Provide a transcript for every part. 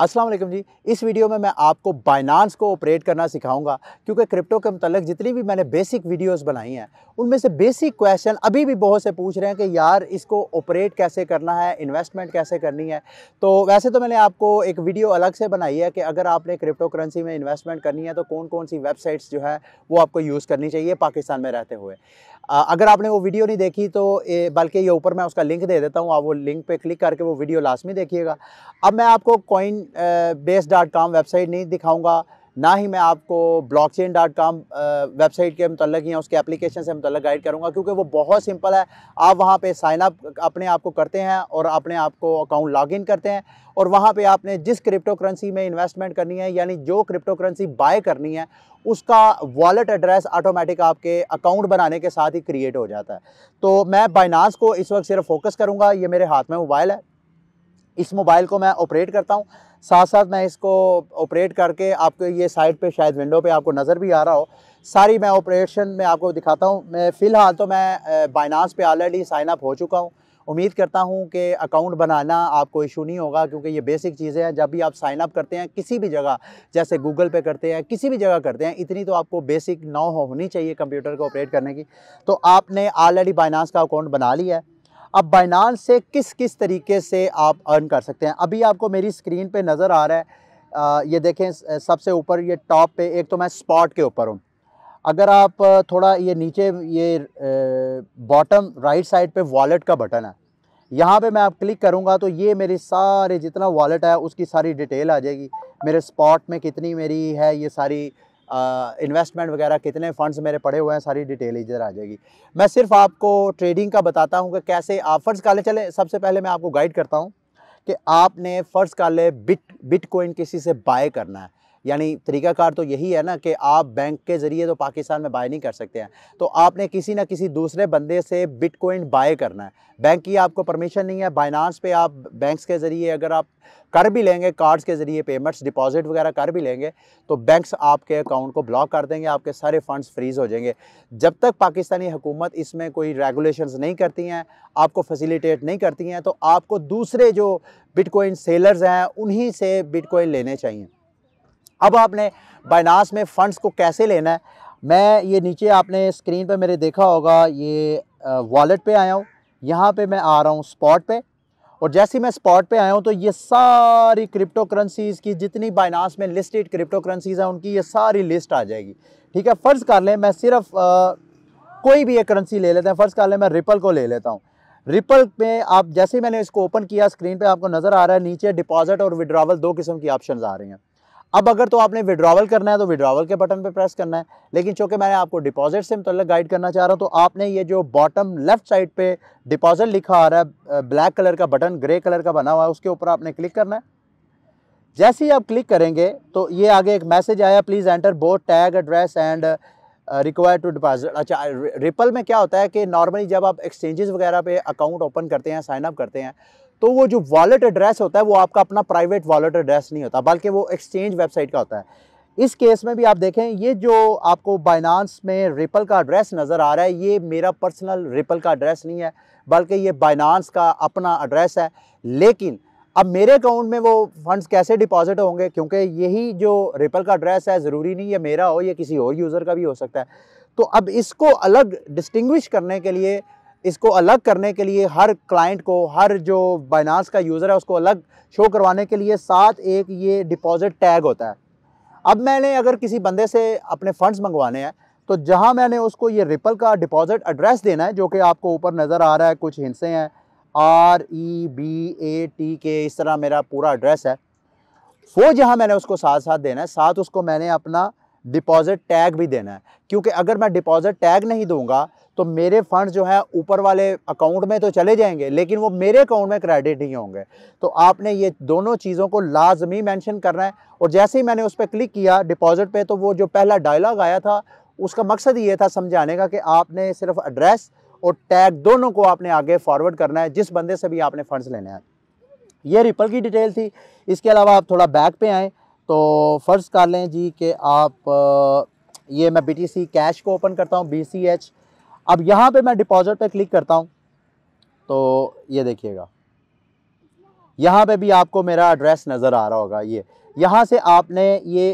अस्सलाम वालेकुम जी इस वीडियो में मैं आपको बाइनांस को ऑपरेट करना सिखाऊंगा क्योंकि क्रिप्टो के मतलब जितनी भी मैंने बेसिक वीडियोस बनाई हैं उनमें से बेसिक क्वेश्चन अभी भी बहुत से पूछ रहे हैं कि यार इसको ऑपरेट कैसे करना है इन्वेस्टमेंट कैसे करनी है तो वैसे तो मैंने आपको एक वीडियो अलग से बनाई है कि अगर आपने क्रिप्टो करेंसी में इन्वेस्टमेंट करनी है तो कौन कौन सी वेबसाइट्स जो है वो आपको यूज़ करनी चाहिए पाकिस्तान में रहते हुए अगर आपने वो वीडियो नहीं देखी तो बल्कि ये ऊपर मैं उसका लिंक दे देता हूँ आप वो लिंक पे क्लिक करके वो वीडियो लास्ट में देखिएगा अब मैं आपको Coinbase dot com website नहीं दिखाऊँगा ना ही मैं आपको Blockchain dot com website के मतलब या उसके एप्लीकेशन से मतलब गाइड करूँगा क्योंकि वो बहुत सिंपल है आप वहाँ पर साइन अप अपने आप को करते हैं और अपने आप को अकाउंट लॉग इन करते हैं और वहाँ पे आपने जिस क्रिप्टो करेंसी में इन्वेस्टमेंट करनी है यानी जो क्रिप्टो करेंसी बाय करनी है उसका वॉलेट एड्रेस ऑटोमेटिक आपके अकाउंट बनाने के साथ ही क्रिएट हो जाता है तो मैं बाइनास को इस वक्त सिर्फ फोकस करूँगा ये मेरे हाथ में मोबाइल है इस मोबाइल को मैं ऑपरेट करता हूँ साथ साथ मैं इसको ऑपरेट करके आपके ये साइड पे शायद विंडो पे आपको नज़र भी आ रहा हो सारी मैं ऑपरेशन में आपको दिखाता हूँ मैं फ़िलहाल तो मैं बाइनास पे ऑलरेडी साइन अप हो चुका हूँ उम्मीद करता हूँ कि अकाउंट बनाना आपको इशू नहीं होगा क्योंकि ये बेसिक चीज़ें हैं जब भी आप साइन अप करते हैं किसी भी जगह जैसे गूगल पे करते हैं किसी भी जगह करते हैं इतनी तो आपको बेसिक नौ होनी चाहिए कंप्यूटर को ऑपरेट करने की तो आपने ऑलरेडी बाइनास का अकाउंट बना लिया है अब बाइनान से किस किस तरीके से आप अर्न कर सकते हैं अभी आपको मेरी स्क्रीन पे नज़र आ रहा है आ, ये देखें सबसे ऊपर ये टॉप पे एक तो मैं स्पॉट के ऊपर हूँ अगर आप थोड़ा ये नीचे ये बॉटम राइट साइड पे वॉलेट का बटन है यहाँ पे मैं आप क्लिक करूँगा तो ये मेरे सारे जितना वॉलेट है उसकी सारी डिटेल आ जाएगी मेरे स्पॉट में कितनी मेरी है ये सारी इन्वेस्टमेंट वगैरह कितने फंड्स मेरे पड़े हुए हैं सारी डिटेल इधर आ जाएगी मैं सिर्फ आपको ट्रेडिंग का बताता हूँ कि कैसे आप फ़र्ज़ काले चले सबसे पहले मैं आपको गाइड करता हूँ कि आपने फ़र्ज़ काले बिट बिटकॉइन किसी से बाय करना है यानी तरीकाकार तो यही है ना कि आप बैंक के ज़रिए तो पाकिस्तान में बाय नहीं कर सकते हैं तो आपने किसी ना किसी दूसरे बंदे से बिटकॉइन बाय करना है बैंक की आपको परमिशन नहीं है बाइनांस पे आप बैंक्स के ज़रिए अगर आप कर भी लेंगे कार्ड्स के ज़रिए पेमेंट्स डिपॉजिट वगैरह कर भी लेंगे तो बैंक्स आपके अकाउंट को ब्लॉक कर देंगे आपके सारे फंड्स फ्रीज़ हो जाएंगे जब तक पाकिस्तानी हुकूमत इसमें कोई रेगुलेशंस नहीं करती हैं आपको फैसिलिटेट नहीं करती हैं तो आपको दूसरे जो बिटकॉइन सेलर्स हैं उन्हीं से बिटकॉइन लेने चाहिए अब आपने बाइनास में फ़ंड्स को कैसे लेना है मैं ये नीचे आपने स्क्रीन पर मेरे देखा होगा ये वॉलेट पे आया हूँ यहाँ पे मैं आ रहा हूँ स्पॉट पे और जैसे मैं स्पॉट पे आया हूँ तो ये सारी क्रिप्टो करेंसीज़ की जितनी बाइनास में लिस्टेड क्रिप्टो करेंसीज़ हैं उनकी ये सारी लिस्ट आ जाएगी ठीक है फ़र्ज़ कर लें मैं सिर्फ आ, कोई भी एक करेंसी ले लेते हैं फ़र्ज़ कर लें मैं रिपल को ले लेता हूँ रिपल पे आप जैसे मैंने इसको ओपन किया स्क्रीन पे आपको नज़र आ रहा है नीचे डिपॉजिट और विड्रावल दो किस्म की ऑप्शन आ रही हैं अब अगर तो आपने विड्रावल करना है तो विड्रावल के बटन पर प्रेस करना है लेकिन चूँकि मैंने आपको डिपॉजिट से मतलब गाइड करना चाह रहा हूँ तो आपने ये जो बॉटम लेफ्ट साइड पर डिपॉजिट लिखा आ रहा है ब्लैक कलर का बटन ग्रे कलर का बना हुआ है उसके ऊपर आपने क्लिक करना है जैसे ही आप क्लिक करेंगे तो ये आगे एक मैसेज आया please enter both tag address and require to deposit अच्छा रिपल में क्या होता है कि नॉर्मली जब आप एक्सचेंजेस वगैरह पे अकाउंट ओपन करते हैं साइनअप अप करते हैं तो वो जो वॉलेट एड्रेस होता है वो आपका अपना प्राइवेट वॉलेट एड्रेस नहीं होता बल्कि वो एक्सचेंज वेबसाइट का होता है इस केस में भी आप देखें ये जो आपको बाइनांस में रिपल का एड्रेस नज़र आ रहा है ये मेरा पर्सनल रिपल का एड्रेस नहीं है बल्कि ये बाइनांस का अपना एड्रेस है लेकिन अब मेरे अकाउंट में वो फंड्स कैसे डिपॉजिट होंगे क्योंकि यही जो रिपल का एड्रेस है ज़रूरी नहीं है मेरा हो या किसी और यूज़र का भी हो सकता है तो अब इसको अलग डिस्टिंग्विश करने के लिए इसको अलग करने के लिए हर क्लाइंट को हर जो बाइनास का यूज़र है उसको अलग शो करवाने के लिए साथ एक ये डिपॉजिट टैग होता है अब मैंने अगर किसी बंदे से अपने फ़ंड्स मंगवाने हैं तो जहाँ मैंने उसको ये रिपल का डिपॉजिट एड्रेस देना है जो कि आपको ऊपर नज़र आ रहा है कुछ हिंसे हैं R E B A T के इस तरह मेरा पूरा एड्रेस है वो जहाँ मैंने उसको साथ साथ देना है साथ उसको मैंने अपना डिपॉज़िट टैग भी देना है क्योंकि अगर मैं डिपॉज़िट टैग नहीं दूंगा तो मेरे फंड जो है ऊपर वाले अकाउंट में तो चले जाएंगे लेकिन वो मेरे अकाउंट में क्रेडिट नहीं होंगे तो आपने ये दोनों चीज़ों को लाजमी मेंशन करना है और जैसे ही मैंने उस पर क्लिक किया डिपॉजिट पे तो वो जो पहला डायलॉग आया था उसका मकसद ये था समझाने का कि आपने सिर्फ एड्रेस और टैग दोनों को आपने आगे फॉरवर्ड करना है जिस बंदे से भी आपने फंड्स लेने हैं ये रिपल की डिटेल थी इसके अलावा आप थोड़ा बैक पे आएँ तो फ़र्ज़ कर लें जी कि आप ये मैं बी कैश को ओपन करता हूँ बी अब यहाँ पे मैं डिपॉजिट पे क्लिक करता हूँ तो ये देखिएगा यहाँ पे भी आपको मेरा एड्रेस नज़र आ रहा होगा ये यहाँ से आपने ये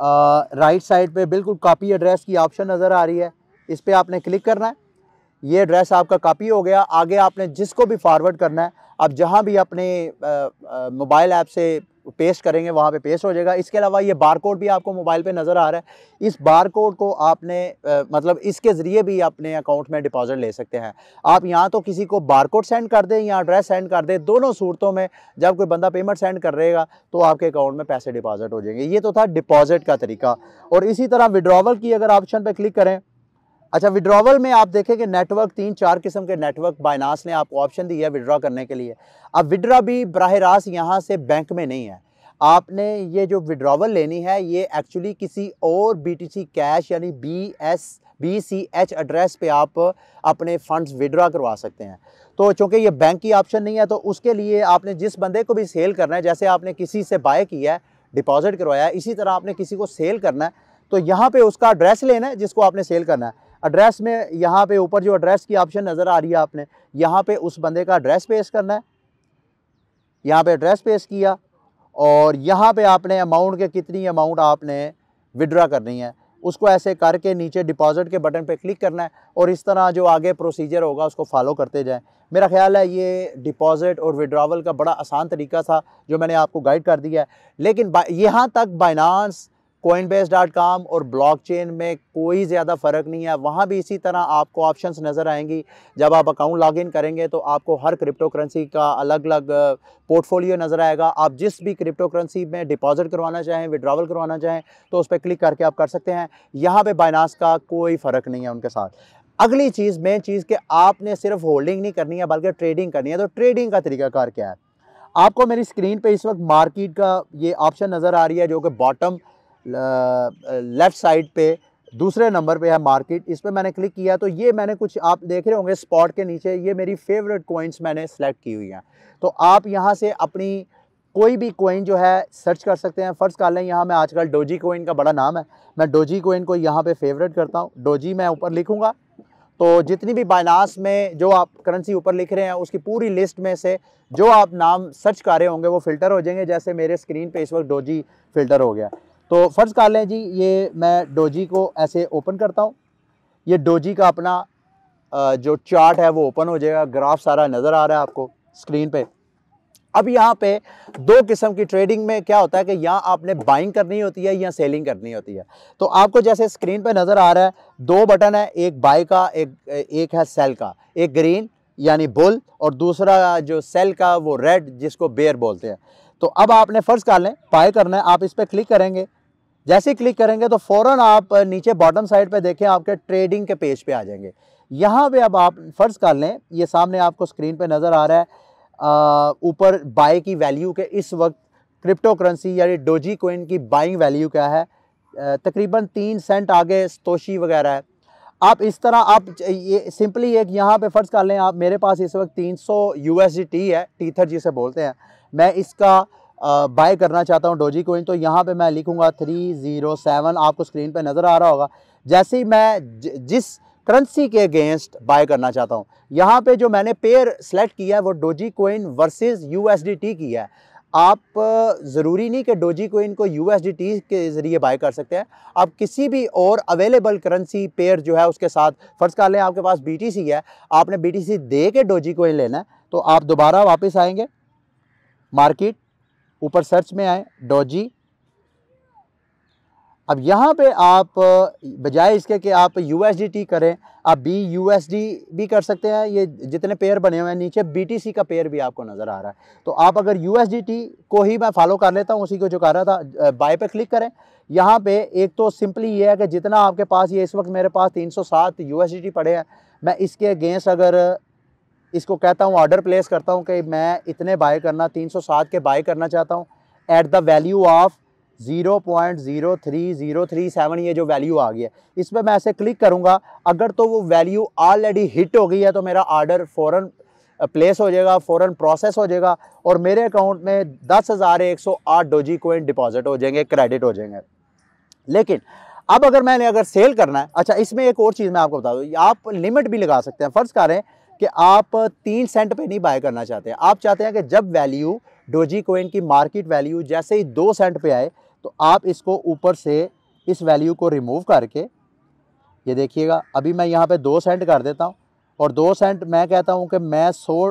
आ, राइट साइड पे बिल्कुल कॉपी एड्रेस की ऑप्शन नज़र आ रही है इस पर आपने क्लिक करना है ये एड्रेस आपका कॉपी हो गया आगे आपने जिसको भी फॉरवर्ड करना है आप जहाँ भी अपने मोबाइल ऐप से पेस्ट करेंगे वहाँ पे पेस्ट हो जाएगा इसके अलावा ये बार कोड भी आपको मोबाइल पे नज़र आ रहा है इस बार कोड को आपने आ, मतलब इसके ज़रिए भी अपने अकाउंट में डिपॉजिट ले सकते हैं आप यहाँ तो किसी को बार कोड सेंड कर दें या एड्रेस सेंड कर दें दोनों सूरतों में जब कोई बंदा पेमेंट सेंड कर रहेगा तो आपके अकाउंट में पैसे डिपॉजिट हो जाएंगे ये तो था डिपॉजिट का तरीका और इसी तरह विड्रावल की अगर ऑप्शन पर क्लिक करें अच्छा विड्रॉवल में आप देखेंगे नेटवर्क तीन चार किस्म के नेटवर्क बाइनास ने आपको ऑप्शन दिया है विड्रॉ करने के लिए अब विड्रा भी बरह रास्त यहाँ से बैंक में नहीं है आपने ये जो विड्रॉवल लेनी है ये एक्चुअली किसी और बीटीसी कैश यानी B S B C H address पे आप अपने फंड्स विड्रा करवा सकते हैं तो चूँकि ये बैंक की ऑप्शन नहीं है तो उसके लिए आपने जिस बंदे को भी सेल करना है जैसे आपने किसी से बाय किया है डिपॉजिट करवाया इसी तरह आपने किसी को सेल करना है तो यहाँ पर उसका एड्रेस लेना है जिसको आपने सेल करना है एड्रेस में यहाँ पे ऊपर जो एड्रेस की ऑप्शन नज़र आ रही है आपने यहाँ पे उस बंदे का एड्रेस पेश करना है यहाँ पे एड्रेस पेश किया और यहाँ पे आपने अमाउंट के कितनी अमाउंट आपने विड्रा करनी है उसको ऐसे करके नीचे डिपॉजिट के बटन पे क्लिक करना है और इस तरह जो आगे प्रोसीजर होगा उसको फॉलो करते जाएं मेरा ख्याल है ये डिपॉजिट और विड्रावल का बड़ा आसान तरीका था जो मैंने आपको गाइड कर दिया है लेकिन यहाँ तक बाइनांस कोइनबेस डॉट और ब्लॉकचेन में कोई ज़्यादा फ़र्क नहीं है वहाँ भी इसी तरह आपको ऑप्शंस नज़र आएंगी जब आप अकाउंट लॉगिन करेंगे तो आपको हर क्रिप्टो करेंसी का अलग अलग पोर्टफोलियो नज़र आएगा आप जिस भी क्रिप्टो करेंसी में डिपॉजिट करवाना चाहें विड्रावल करवाना चाहें तो उस पर क्लिक करके आप कर सकते हैं यहाँ पर बाइनास का कोई फ़र्क नहीं है उनके साथ अगली चीज़ मेन चीज़ कि आपने सिर्फ होल्डिंग नहीं करनी है बल्कि ट्रेडिंग करनी है तो ट्रेडिंग का तरीकाकार क्या है आपको मेरी स्क्रीन पे इस वक्त मार्केट का ये ऑप्शन नज़र आ रही है जो कि बॉटम लेफ़्ट साइड पे दूसरे नंबर पे है मार्केट इस पर मैंने क्लिक किया तो ये मैंने कुछ आप देख रहे होंगे स्पॉट के नीचे ये मेरी फेवरेट कोइंस मैंने सेलेक्ट की हुई हैं तो आप यहाँ से अपनी कोई भी कोइन जो है सर्च कर सकते हैं फ़र्ज़ कर लें यहाँ मैं आजकल डोजी कोइन का बड़ा नाम है मैं डोजी कोइन को यहाँ पे फेवरेट करता हूँ डोजी मैं ऊपर लिखूँगा तो जितनी भी बाइनास में जो आप करेंसी ऊपर लिख रहे हैं उसकी पूरी लिस्ट में से जो आप नाम सर्च कर रहे होंगे वो फ़िल्टर हो जाएंगे जैसे मेरे स्क्रीन पर इस वक्त डोजी फ़िल्टर हो गया तो फ़र्ज़ कर लें जी ये मैं डोजी को ऐसे ओपन करता हूँ ये डोजी का अपना जो चार्ट है वो ओपन हो जाएगा ग्राफ सारा नज़र आ रहा है आपको स्क्रीन पे अब यहाँ पे दो किस्म की ट्रेडिंग में क्या होता है कि यहाँ आपने बाइंग करनी होती है या सेलिंग करनी होती है तो आपको जैसे स्क्रीन पे नज़र आ रहा है दो बटन है एक बाई का एक एक है सेल का एक ग्रीन यानी बुल और दूसरा जो सेल का वो रेड जिसको बेयर बोलते हैं तो अब आपने फ़र्ज़ कर लें बाय करना है आप इस पर क्लिक करेंगे जैसे क्लिक करेंगे तो फ़ौरन आप नीचे बॉटम साइड पे देखें आपके ट्रेडिंग के पेज पे आ जाएंगे यहाँ पे अब आप फ़र्ज़ कर लें ये सामने आपको स्क्रीन पे नज़र आ रहा है ऊपर बाय की वैल्यू के इस वक्त क्रिप्टो करेंसी यानी डोजी कोइन की बाइंग वैल्यू क्या है तकरीबन तीन सेंट आगे स्तोशी वगैरह है आप इस तरह आप ये सिंपली एक यहाँ पे फ़र्ज़ कर लें आप मेरे पास इस वक्त 300 सौ है टीथर जिसे बोलते हैं मैं इसका बाय करना चाहता हूँ डोजी कोइन तो यहाँ पे मैं लिखूँगा थ्री ज़ीरो सेवन आपको स्क्रीन पे नज़र आ रहा होगा जैसे ही मैं ज, जिस करेंसी के अगेंस्ट बाय करना चाहता हूँ यहाँ पे जो मैंने पेयर सेलेक्ट किया है वो डोजी कोइन वर्सेस यूएसडीटी की है आप ज़रूरी नहीं कि डोजी कोइन को यू के ज़रिए बाय कर सकते हैं आप किसी भी और अवेलेबल करेंसी पेयर जो है उसके साथ फ़र्ज़ कर लें आपके पास बी है आपने बी दे के डोजी कोइन लेना है तो आप दोबारा वापस आएँगे मार्केट ऊपर सर्च में आए डॉजी अब यहाँ पे आप बजाय इसके कि आप यू करें आप बी यू भी कर सकते हैं ये जितने पेयर बने हुए हैं नीचे बी का पेयर भी आपको नज़र आ रहा है तो आप अगर यू को ही मैं फॉलो कर लेता हूँ उसी को जो कर रहा था बाय पे क्लिक करें यहाँ पे एक तो सिंपली ये है कि जितना आपके पास ये इस वक्त मेरे पास 307 सौ पड़े हैं मैं इसके अगेंस्ट अगर इसको कहता हूँ ऑर्डर प्लेस करता हूँ कि मैं इतने बाय करना 307 के बाय करना चाहता हूँ एट द वैल्यू ऑफ 0.03037 ये जो वैल्यू आ गई है इस पर मैं ऐसे क्लिक करूँगा अगर तो वो वैल्यू ऑलरेडी हिट हो गई है तो मेरा ऑर्डर फ़ौर प्लेस हो जाएगा फ़ौर प्रोसेस हो जाएगा और मेरे अकाउंट में दस हज़ार एक सौ आठ डोजी कोइन डिपॉजिट हो जाएंगे क्रेडिट हो जाएंगे लेकिन अब अगर मैंने अगर सेल करना है अच्छा इसमें एक और चीज़ मैं आपको बता दूँ आप लिमिट भी लगा सकते हैं फ़र्ज़ करें कि आप तीन सेंट पे नहीं बाय करना चाहते आप चाहते हैं कि जब वैल्यू डोजी कोइन की मार्केट वैल्यू जैसे ही दो सेंट पे आए तो आप इसको ऊपर से इस वैल्यू को रिमूव करके ये देखिएगा अभी मैं यहाँ पे दो सेंट कर देता हूँ और दो सेंट मैं कहता हूँ कि मैं सौ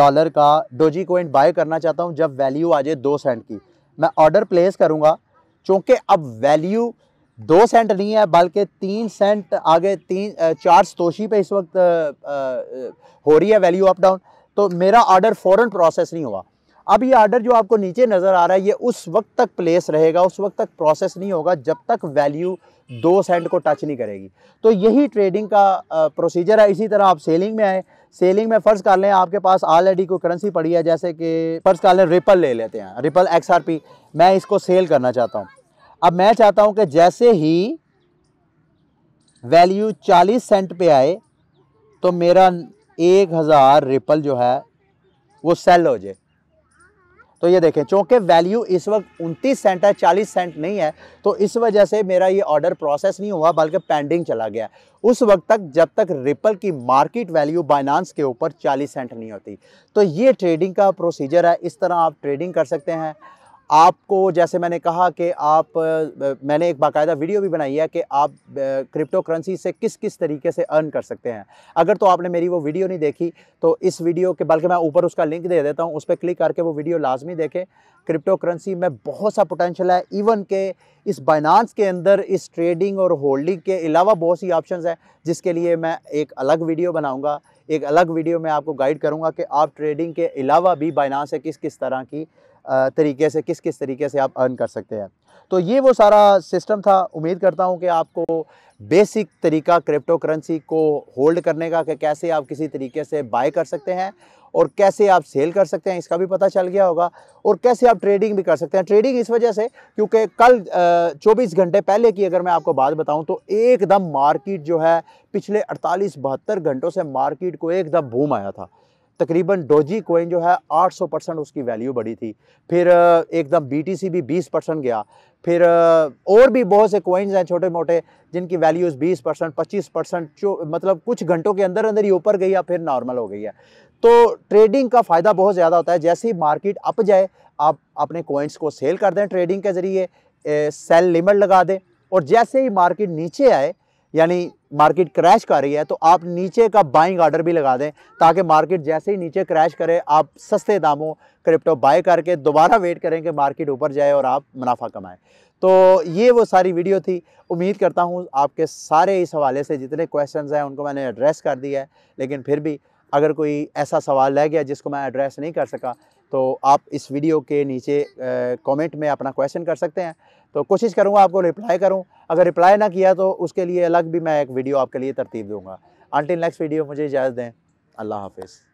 डॉलर का डोजी कोइन बाय करना चाहता हूँ जब वैल्यू आ जाए दो सेंट की मैं ऑर्डर प्लेस करूँगा चूँकि अब वैल्यू दो सेंट नहीं है बल्कि तीन सेंट आगे तीन चार स्तोशी पे इस वक्त हो रही है वैल्यू अप डाउन तो मेरा आर्डर फौरन प्रोसेस नहीं हुआ अब ये आर्डर जो आपको नीचे नज़र आ रहा है ये उस वक्त तक प्लेस रहेगा उस वक्त तक प्रोसेस नहीं होगा जब तक वैल्यू दो सेंट को टच नहीं करेगी तो यही ट्रेडिंग का प्रोसीजर है इसी तरह आप सेलिंग में आए सेलिंग में फ़र्ज़ कर लें आपके पास ऑलरेडी कोई करेंसी पड़ी है जैसे कि फ़र्ज़ कर लें रिपल ले लेते हैं रिपल एक्स मैं इसको सेल करना चाहता हूँ अब मैं चाहता हूं कि जैसे ही वैल्यू 40 सेंट पे आए तो मेरा एक हज़ार रिपल जो है वो सेल हो जाए तो ये देखें चूँकि वैल्यू इस वक्त उनतीस सेंट है चालीस सेंट नहीं है तो इस वजह से मेरा ये ऑर्डर प्रोसेस नहीं हुआ बल्कि पेंडिंग चला गया उस वक्त तक जब तक रिपल की मार्केट वैल्यू बाइनांस के ऊपर चालीस सेंट नहीं होती तो ये ट्रेडिंग का प्रोसीजर है इस तरह आप ट्रेडिंग कर सकते हैं आपको जैसे मैंने कहा कि आप मैंने एक बाकायदा वीडियो भी बनाई है कि आप क्रिप्टो करेंसी से किस किस तरीके से अर्न कर सकते हैं अगर तो आपने मेरी वो वीडियो नहीं देखी तो इस वीडियो के बल्कि मैं ऊपर उसका लिंक दे देता हूँ उस पर क्लिक करके वो वीडियो लाजमी देखें क्रिप्टो करेंसी में बहुत सा पोटेंशल है इवन के इस बाइनांस के अंदर इस ट्रेडिंग और होल्डिंग के अलावा बहुत सी ऑप्शन हैं जिसके लिए मैं एक अलग वीडियो बनाऊँगा एक अलग वीडियो में आपको गाइड करूँगा कि आप ट्रेडिंग के अलावा भी बाइनांस से किस किस तरह की तरीके से किस किस तरीके से आप अर्न कर सकते हैं तो ये वो सारा सिस्टम था उम्मीद करता हूँ कि आपको बेसिक तरीका क्रिप्टो करेंसी को होल्ड करने का कि कैसे आप किसी तरीके से बाय कर सकते हैं और कैसे आप सेल कर सकते हैं इसका भी पता चल गया होगा और कैसे आप ट्रेडिंग भी कर सकते हैं ट्रेडिंग इस वजह से क्योंकि कल 24 घंटे पहले की अगर मैं आपको बात बताऊं तो एकदम मार्केट जो है पिछले 48 बहत्तर घंटों से मार्केट को एकदम बूम आया था तकरीबन डोजी कोइन जो है 800 परसेंट उसकी वैल्यू बढ़ी थी फिर एकदम बीटीसी भी 20 परसेंट गया फिर और भी बहुत से कोइन्स हैं छोटे मोटे जिनकी वैल्यूज़ 20 परसेंट पच्चीस परसेंट मतलब कुछ घंटों के अंदर अंदर ही ऊपर गई या फिर नॉर्मल हो गई है तो ट्रेडिंग का फ़ायदा बहुत ज़्यादा होता है जैसे ही मार्केट अप जाए आप अपने कोइंस को सेल कर दें ट्रेडिंग के ज़रिए सेल लिमिट लगा दें और जैसे ही मार्केट नीचे आए यानी मार्केट क्रैश कर रही है तो आप नीचे का बाइंग ऑर्डर भी लगा दें ताकि मार्केट जैसे ही नीचे क्रैश करे आप सस्ते दामों क्रिप्टो बाय करके दोबारा वेट करें कि मार्केट ऊपर जाए और आप मुनाफा कमाएं तो ये वो सारी वीडियो थी उम्मीद करता हूँ आपके सारे इस हवाले से जितने क्वेश्चन हैं उनको मैंने एड्रेस कर दिया है लेकिन फिर भी अगर कोई ऐसा सवाल रह गया जिसको मैं एड्रेस नहीं कर सका तो आप इस वीडियो के नीचे कमेंट में अपना क्वेश्चन कर सकते हैं तो कोशिश करूँगा आपको रिप्लाई करूँ अगर रिप्लाई ना किया तो उसके लिए अलग भी मैं एक वीडियो आपके लिए तरतीब दूँगा आंटी नेक्स्ट वीडियो मुझे इजाज़त दें अल्लाह हाफिज़